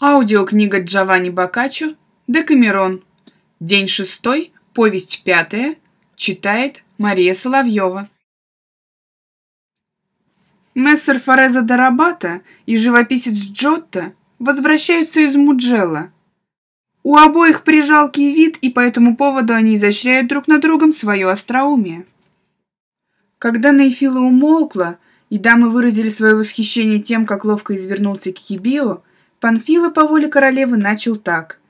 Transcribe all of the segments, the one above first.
Аудиокнига Джованни Боккаччо «Декамерон». День шестой, повесть пятая, читает Мария Соловьева. Мессер Фореза Дорабата и живописец Джотто возвращаются из Муджелла. У обоих прижалкий вид, и по этому поводу они изощряют друг на другом свое остроумие. Когда Нейфила умолкла, и дамы выразили свое восхищение тем, как ловко извернулся Кикибио, Панфила по воле королевы начал так.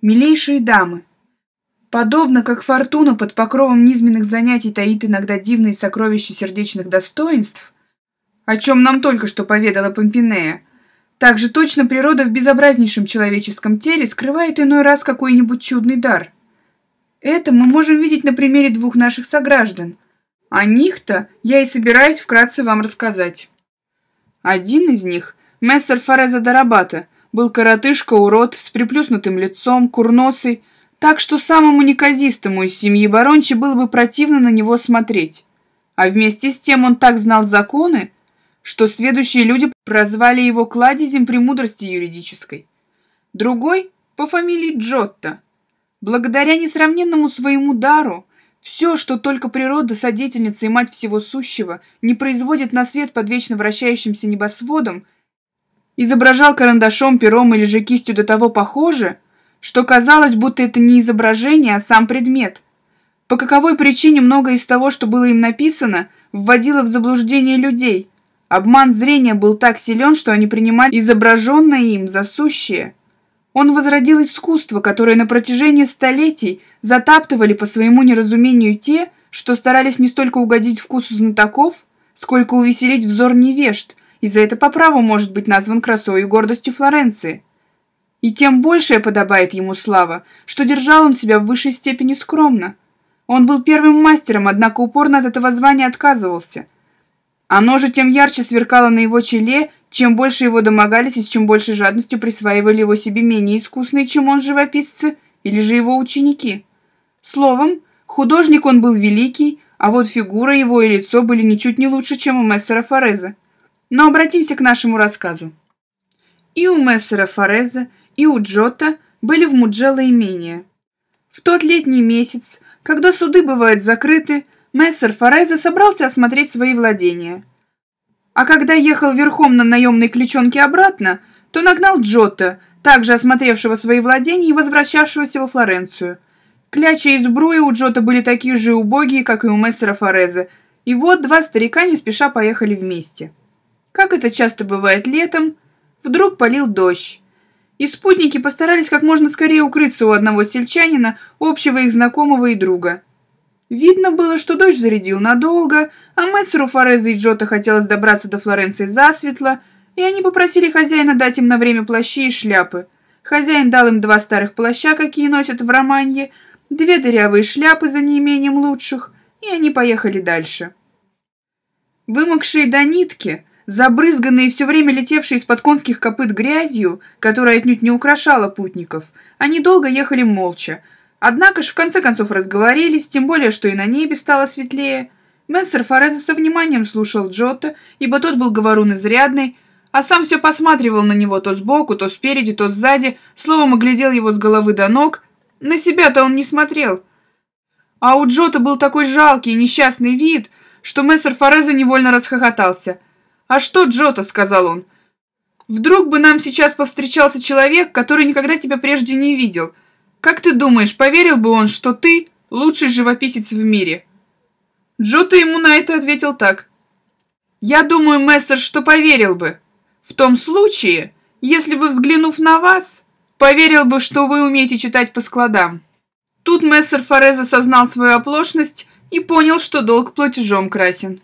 «Милейшие дамы, подобно как фортуна под покровом низменных занятий таит иногда дивные сокровища сердечных достоинств, о чем нам только что поведала Помпинея, так же точно природа в безобразнейшем человеческом теле скрывает иной раз какой-нибудь чудный дар. Это мы можем видеть на примере двух наших сограждан. О них-то я и собираюсь вкратце вам рассказать. Один из них – Мессер Фореза Дарабата был коротышка-урод с приплюснутым лицом, курносый, так что самому неказистому из семьи Барончи было бы противно на него смотреть. А вместе с тем он так знал законы, что следующие люди прозвали его кладезем премудрости юридической. Другой по фамилии Джотто. Благодаря несравненному своему дару, все, что только природа, содетельница и мать всего сущего, не производит на свет под вечно вращающимся небосводом – изображал карандашом, пером или же кистью до того похоже, что казалось, будто это не изображение, а сам предмет. По каковой причине многое из того, что было им написано, вводило в заблуждение людей. Обман зрения был так силен, что они принимали изображенное им за сущее. Он возродил искусство, которое на протяжении столетий затаптывали по своему неразумению те, что старались не столько угодить вкусу знатоков, сколько увеселить взор невежд, и за это по праву может быть назван красой и гордостью Флоренции. И тем большее подобает ему слава, что держал он себя в высшей степени скромно. Он был первым мастером, однако упорно от этого звания отказывался. Оно а же тем ярче сверкало на его челе, чем больше его домогались и с чем большей жадностью присваивали его себе менее искусные, чем он живописцы, или же его ученики. Словом, художник он был великий, а вот фигура его и лицо были ничуть не лучше, чем у мессера Фореза. Но обратимся к нашему рассказу. И у мессера Фореза, и у Джота были в Муджелло имения. В тот летний месяц, когда суды бывают закрыты, мессер Фореза собрался осмотреть свои владения. А когда ехал верхом на наемной кличонке обратно, то нагнал Джота, также осмотревшего свои владения и возвращавшегося во Флоренцию. Кляча и сбруя у Джота были такие же убогие, как и у мессера Фореза, и вот два старика не спеша поехали вместе. Как это часто бывает летом, вдруг полил дождь. И спутники постарались как можно скорее укрыться у одного сельчанина, общего их знакомого и друга. Видно было, что дождь зарядил надолго, а мессеру Фореза и Джота хотелось добраться до Флоренции засветло, и они попросили хозяина дать им на время плащи и шляпы. Хозяин дал им два старых плаща, какие носят в Романье, две дырявые шляпы за неимением лучших, и они поехали дальше. Вымокшие до нитки – Забрызганные все время летевшие из-под конских копыт грязью, которая отнюдь не украшала путников, они долго ехали молча. Однако ж в конце концов разговорились, тем более, что и на небе стало светлее. Мессер Фореза со вниманием слушал Джота, ибо тот был говорун изрядный, а сам все посматривал на него то сбоку, то спереди, то сзади, словом, оглядел его с головы до ног. На себя-то он не смотрел. А у Джота был такой жалкий и несчастный вид, что мессер Фореза невольно расхохотался – «А что, Джота?» – сказал он. «Вдруг бы нам сейчас повстречался человек, который никогда тебя прежде не видел. Как ты думаешь, поверил бы он, что ты лучший живописец в мире?» Джота ему на это ответил так. «Я думаю, мессер, что поверил бы. В том случае, если бы, взглянув на вас, поверил бы, что вы умеете читать по складам». Тут мессер Форез осознал свою оплошность и понял, что долг платежом красен.